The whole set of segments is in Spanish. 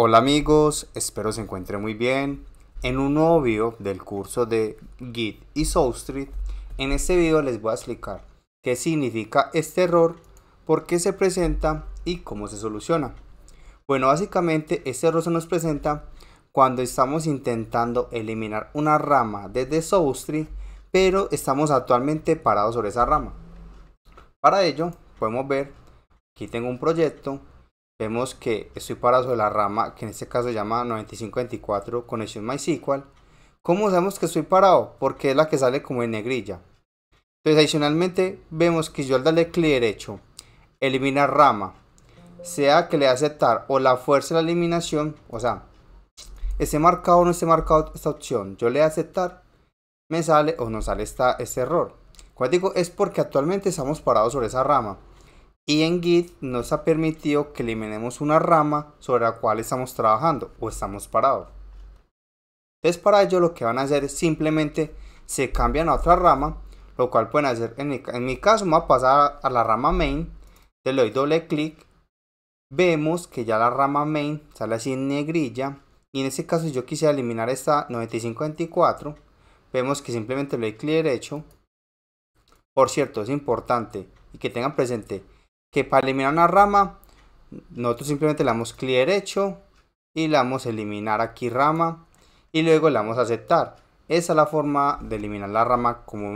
Hola amigos, espero se encuentren muy bien. En un nuevo video del curso de Git y street en este video les voy a explicar qué significa este error, por qué se presenta y cómo se soluciona. Bueno, básicamente este error se nos presenta cuando estamos intentando eliminar una rama desde street pero estamos actualmente parados sobre esa rama. Para ello, podemos ver, aquí tengo un proyecto vemos que estoy parado sobre la rama, que en este caso se llama 9524, conexión MySQL. ¿Cómo sabemos que estoy parado? Porque es la que sale como en negrilla. Entonces, adicionalmente, vemos que yo al darle clic derecho, eliminar rama, sea que le aceptar o la fuerza de la eliminación, o sea, esté marcado o no esté marcado esta opción, yo le aceptar, me sale o no sale esta, este error. Cuando digo, es porque actualmente estamos parados sobre esa rama y en Git nos ha permitido que eliminemos una rama sobre la cual estamos trabajando o estamos parados. Entonces para ello lo que van a hacer es simplemente se cambian a otra rama, lo cual pueden hacer, en mi, caso me voy a pasar a la rama main, le doy doble clic, vemos que ya la rama main sale así en negrilla, y en este caso yo quisiera eliminar esta 9524, vemos que simplemente le doy clic derecho. Por cierto, es importante y que tengan presente que para eliminar una rama, nosotros simplemente le damos clic derecho y le damos eliminar aquí rama y luego le damos aceptar. Esa es la forma de eliminar la rama como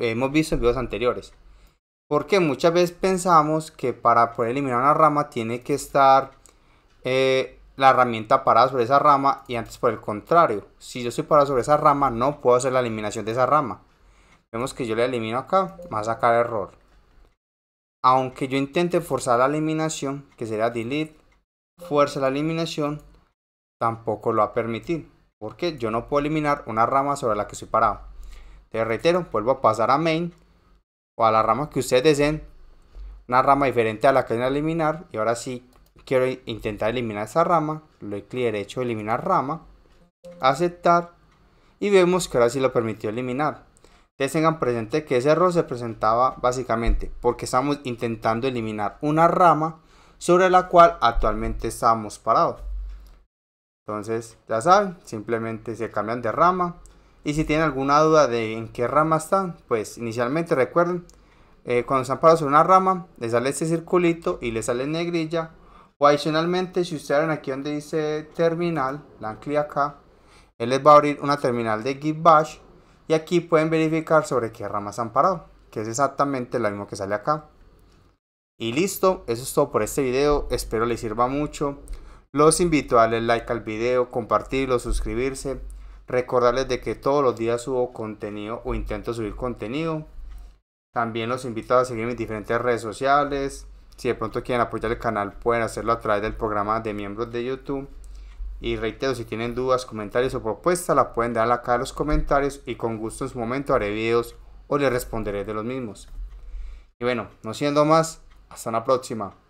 hemos, visto en videos anteriores. Porque muchas veces pensamos que para poder eliminar una rama tiene que estar eh, la herramienta parada sobre esa rama y antes por el contrario. Si yo estoy parado sobre esa rama no puedo hacer la eliminación de esa rama. Vemos que yo le elimino acá, más sacar error aunque yo intente forzar la eliminación, que será delete, fuerza la eliminación, tampoco lo va a permitir. Porque yo no puedo eliminar una rama sobre la que estoy parado. Te reitero, vuelvo a pasar a main o a la rama que ustedes deseen. Una rama diferente a la que voy a eliminar. Y ahora sí quiero intentar eliminar esa rama. Le doy clic derecho, eliminar rama. Aceptar. Y vemos que ahora sí lo permitió eliminar tengan presente que ese error se presentaba básicamente porque estamos intentando eliminar una rama sobre la cual actualmente estamos parados. Entonces, ya saben, simplemente se cambian de rama. Y si tienen alguna duda de en qué rama están, pues inicialmente recuerden, eh, cuando están parados en una rama, les sale este circulito y les sale negrilla. O adicionalmente, si ustedes ven aquí donde dice terminal, la clic acá, él les va a abrir una terminal de Git Bash y aquí pueden verificar sobre qué ramas han parado, que es exactamente lo mismo que sale acá. Y listo, eso es todo por este video, espero les sirva mucho. Los invito a darle like al video, compartirlo, suscribirse. Recordarles de que todos los días subo contenido o intento subir contenido. También los invito a seguir mis diferentes redes sociales. Si de pronto quieren apoyar el canal pueden hacerlo a través del programa de miembros de YouTube. Y reitero, si tienen dudas, comentarios o propuestas, la pueden dar acá en los comentarios y con gusto en su momento haré videos o les responderé de los mismos. Y bueno, no siendo más, hasta la próxima.